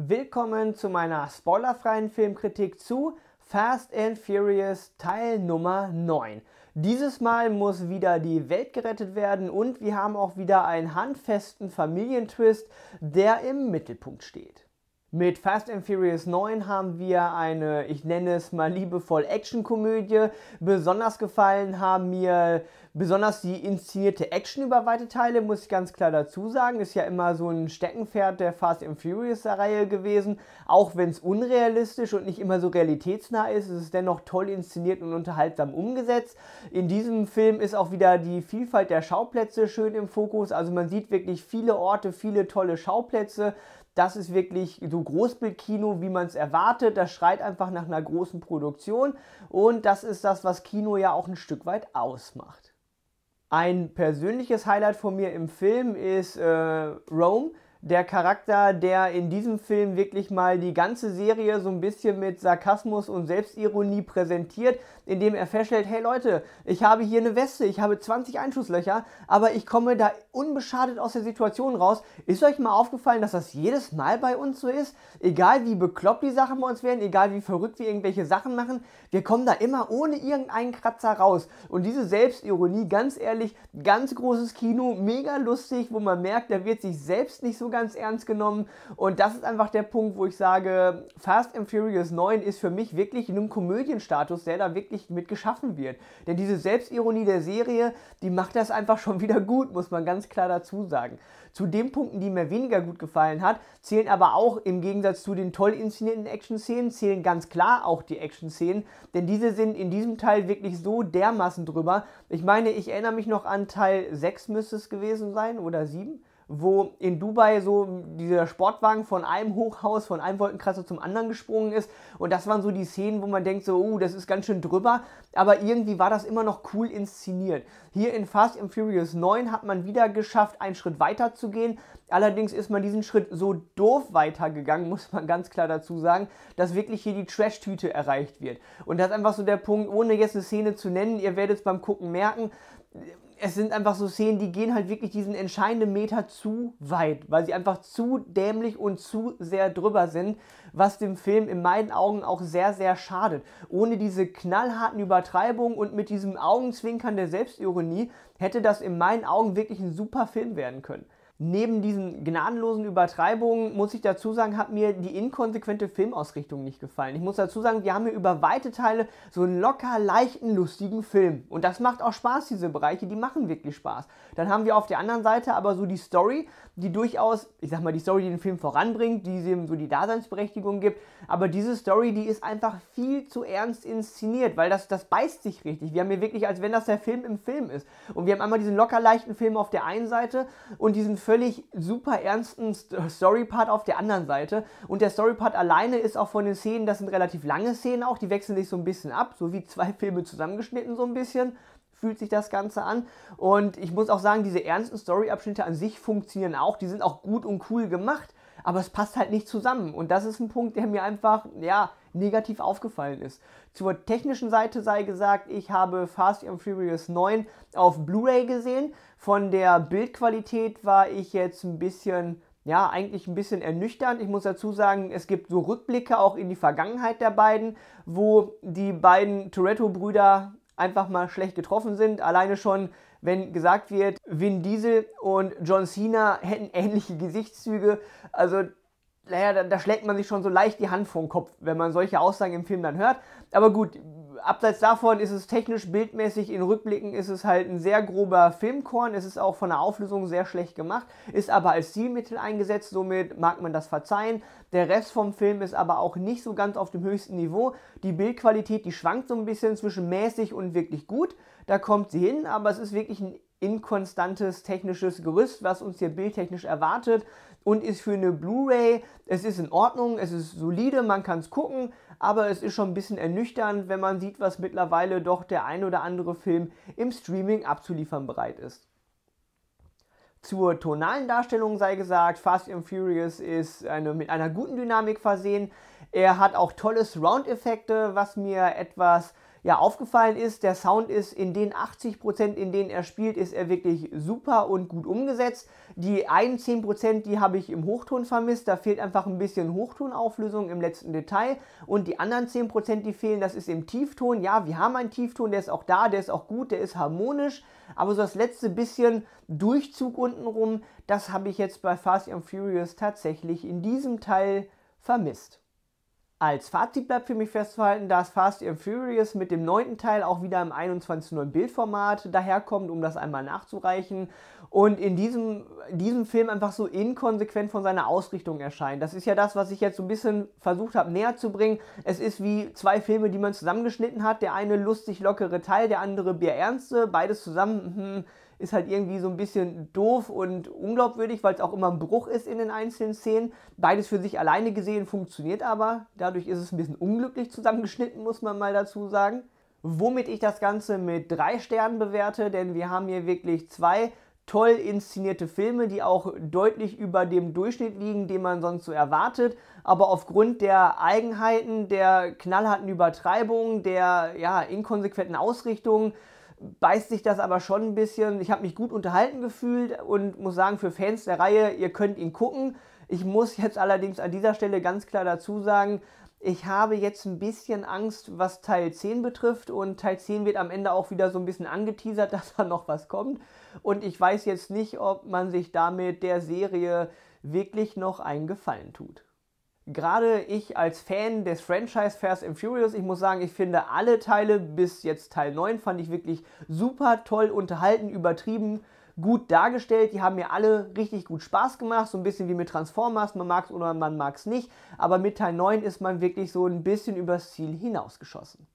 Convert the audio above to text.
Willkommen zu meiner spoilerfreien Filmkritik zu Fast and Furious Teil Nummer 9. Dieses Mal muss wieder die Welt gerettet werden und wir haben auch wieder einen handfesten Familientwist, der im Mittelpunkt steht. Mit Fast and Furious 9 haben wir eine, ich nenne es mal liebevoll Actionkomödie. Besonders gefallen haben mir Besonders die inszenierte Action über weite Teile, muss ich ganz klar dazu sagen, ist ja immer so ein Steckenpferd der Fast and Furious-Reihe gewesen. Auch wenn es unrealistisch und nicht immer so realitätsnah ist, ist es dennoch toll inszeniert und unterhaltsam umgesetzt. In diesem Film ist auch wieder die Vielfalt der Schauplätze schön im Fokus. Also man sieht wirklich viele Orte, viele tolle Schauplätze. Das ist wirklich so Großbildkino, wie man es erwartet. Das schreit einfach nach einer großen Produktion. Und das ist das, was Kino ja auch ein Stück weit ausmacht. Ein persönliches Highlight von mir im Film ist äh, Rome der Charakter, der in diesem Film wirklich mal die ganze Serie so ein bisschen mit Sarkasmus und Selbstironie präsentiert, indem er feststellt, hey Leute, ich habe hier eine Weste, ich habe 20 Einschusslöcher, aber ich komme da unbeschadet aus der Situation raus. Ist euch mal aufgefallen, dass das jedes Mal bei uns so ist? Egal wie bekloppt die Sachen bei uns werden, egal wie verrückt wir irgendwelche Sachen machen, wir kommen da immer ohne irgendeinen Kratzer raus. Und diese Selbstironie, ganz ehrlich, ganz großes Kino, mega lustig, wo man merkt, da wird sich selbst nicht so ganz ernst genommen. Und das ist einfach der Punkt, wo ich sage, Fast and Furious 9 ist für mich wirklich in einem Komödienstatus, der da wirklich mit geschaffen wird. Denn diese Selbstironie der Serie, die macht das einfach schon wieder gut, muss man ganz klar dazu sagen. Zu den Punkten, die mir weniger gut gefallen hat, zählen aber auch im Gegensatz zu den toll inszenierten Action-Szenen, zählen ganz klar auch die Action-Szenen, denn diese sind in diesem Teil wirklich so dermaßen drüber. Ich meine, ich erinnere mich noch an Teil 6 müsste es gewesen sein oder 7 wo in Dubai so dieser Sportwagen von einem Hochhaus, von einem Wolkenkratzer zum anderen gesprungen ist. Und das waren so die Szenen, wo man denkt, so, oh, das ist ganz schön drüber. Aber irgendwie war das immer noch cool inszeniert. Hier in Fast and Furious 9 hat man wieder geschafft, einen Schritt weiter zu gehen. Allerdings ist man diesen Schritt so doof weitergegangen, muss man ganz klar dazu sagen, dass wirklich hier die Trash-Tüte erreicht wird. Und das ist einfach so der Punkt, ohne jetzt eine Szene zu nennen, ihr werdet es beim Gucken merken es sind einfach so Szenen, die gehen halt wirklich diesen entscheidenden Meter zu weit, weil sie einfach zu dämlich und zu sehr drüber sind, was dem Film in meinen Augen auch sehr, sehr schadet. Ohne diese knallharten Übertreibungen und mit diesem Augenzwinkern der Selbstironie hätte das in meinen Augen wirklich ein super Film werden können. Neben diesen gnadenlosen Übertreibungen, muss ich dazu sagen, hat mir die inkonsequente Filmausrichtung nicht gefallen. Ich muss dazu sagen, die haben mir über weite Teile so einen locker, leichten, lustigen Film. Und das macht auch Spaß, diese Bereiche, die machen wirklich Spaß. Dann haben wir auf der anderen Seite aber so die Story, die durchaus, ich sag mal, die Story, die den Film voranbringt, die eben so die Daseinsberechtigung gibt. Aber diese Story, die ist einfach viel zu ernst inszeniert, weil das, das beißt sich richtig. Wir haben hier wirklich, als wenn das der Film im Film ist. Und wir haben einmal diesen locker leichten Film auf der einen Seite und diesen Film völlig super ernsten äh, Story-Part auf der anderen Seite. Und der Story-Part alleine ist auch von den Szenen, das sind relativ lange Szenen auch, die wechseln sich so ein bisschen ab, so wie zwei Filme zusammengeschnitten so ein bisschen fühlt sich das Ganze an. Und ich muss auch sagen, diese ernsten Story-Abschnitte an sich funktionieren auch, die sind auch gut und cool gemacht, aber es passt halt nicht zusammen. Und das ist ein Punkt, der mir einfach, ja, negativ aufgefallen ist. Zur technischen Seite sei gesagt, ich habe Fast and Furious 9 auf Blu-ray gesehen. Von der Bildqualität war ich jetzt ein bisschen, ja, eigentlich ein bisschen ernüchternd. Ich muss dazu sagen, es gibt so Rückblicke auch in die Vergangenheit der beiden, wo die beiden Toretto-Brüder einfach mal schlecht getroffen sind. Alleine schon, wenn gesagt wird, Vin Diesel und John Cena hätten ähnliche Gesichtszüge. Also naja, da, da schlägt man sich schon so leicht die Hand vor den Kopf, wenn man solche Aussagen im Film dann hört. Aber gut, abseits davon ist es technisch, bildmäßig, in Rückblicken ist es halt ein sehr grober Filmkorn. Es ist auch von der Auflösung sehr schlecht gemacht, ist aber als Zielmittel eingesetzt, somit mag man das verzeihen. Der Rest vom Film ist aber auch nicht so ganz auf dem höchsten Niveau. Die Bildqualität, die schwankt so ein bisschen zwischen mäßig und wirklich gut. Da kommt sie hin, aber es ist wirklich ein inkonstantes technisches Gerüst, was uns hier bildtechnisch erwartet und ist für eine Blu-ray, es ist in Ordnung, es ist solide, man kann es gucken, aber es ist schon ein bisschen ernüchternd, wenn man sieht, was mittlerweile doch der ein oder andere Film im Streaming abzuliefern bereit ist. Zur tonalen Darstellung sei gesagt, Fast and Furious ist eine, mit einer guten Dynamik versehen. Er hat auch tolle Surround-Effekte, was mir etwas ja, aufgefallen ist, der Sound ist in den 80%, Prozent, in denen er spielt, ist er wirklich super und gut umgesetzt. Die einen 10%, Prozent, die habe ich im Hochton vermisst, da fehlt einfach ein bisschen Hochtonauflösung im letzten Detail. Und die anderen 10%, Prozent, die fehlen, das ist im Tiefton. Ja, wir haben einen Tiefton, der ist auch da, der ist auch gut, der ist harmonisch. Aber so das letzte bisschen Durchzug untenrum, das habe ich jetzt bei Fast and Furious tatsächlich in diesem Teil vermisst. Als Fazit bleibt für mich festzuhalten, dass Fast and Furious mit dem neunten Teil auch wieder im 21.9 Bildformat daherkommt, um das einmal nachzureichen und in diesem, diesem Film einfach so inkonsequent von seiner Ausrichtung erscheint. Das ist ja das, was ich jetzt so ein bisschen versucht habe näher zu bringen. Es ist wie zwei Filme, die man zusammengeschnitten hat. Der eine lustig lockere Teil, der andere Bier ernste, beides zusammen. Hm, ist halt irgendwie so ein bisschen doof und unglaubwürdig, weil es auch immer ein Bruch ist in den einzelnen Szenen. Beides für sich alleine gesehen funktioniert aber. Dadurch ist es ein bisschen unglücklich zusammengeschnitten, muss man mal dazu sagen. Womit ich das Ganze mit drei Sternen bewerte, denn wir haben hier wirklich zwei toll inszenierte Filme, die auch deutlich über dem Durchschnitt liegen, den man sonst so erwartet. Aber aufgrund der Eigenheiten, der knallharten Übertreibung, der ja, inkonsequenten Ausrichtung, beißt sich das aber schon ein bisschen. Ich habe mich gut unterhalten gefühlt und muss sagen, für Fans der Reihe, ihr könnt ihn gucken. Ich muss jetzt allerdings an dieser Stelle ganz klar dazu sagen, ich habe jetzt ein bisschen Angst, was Teil 10 betrifft und Teil 10 wird am Ende auch wieder so ein bisschen angeteasert, dass da noch was kommt und ich weiß jetzt nicht, ob man sich damit der Serie wirklich noch einen Gefallen tut gerade ich als Fan des Franchise Fast and Furious, ich muss sagen, ich finde alle Teile bis jetzt Teil 9 fand ich wirklich super toll unterhalten, übertrieben gut dargestellt. Die haben mir alle richtig gut Spaß gemacht, so ein bisschen wie mit Transformers. Man mag es oder man mag es nicht. Aber mit Teil 9 ist man wirklich so ein bisschen übers Ziel hinausgeschossen.